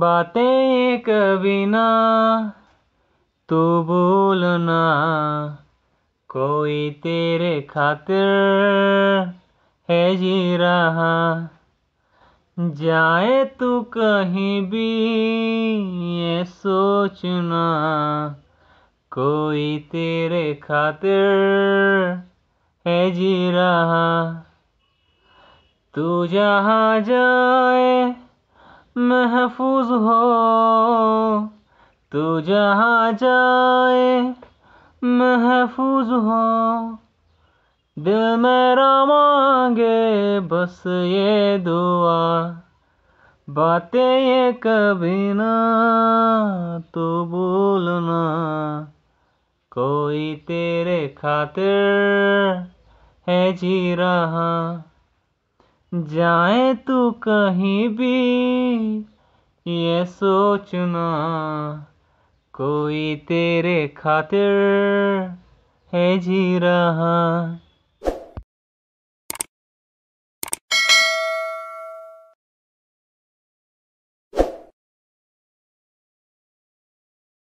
बातें कभी ना तू बोलना कोई तेरे खातिर है जी रहा जाए तू कहीं भी ये सोचना कोई तेरे खातिर है जी रहा तू जहाँ जाए महफूज हो तू जहाँ जाए महफूज हो दिल मेरा मांगे बस ये दुआ बातें ये कभी ना तो बोलना कोई तेरे खातिर है जी रहा जाए तू कहीं भी ये सोचना कोई तेरे खातिर है जी रहा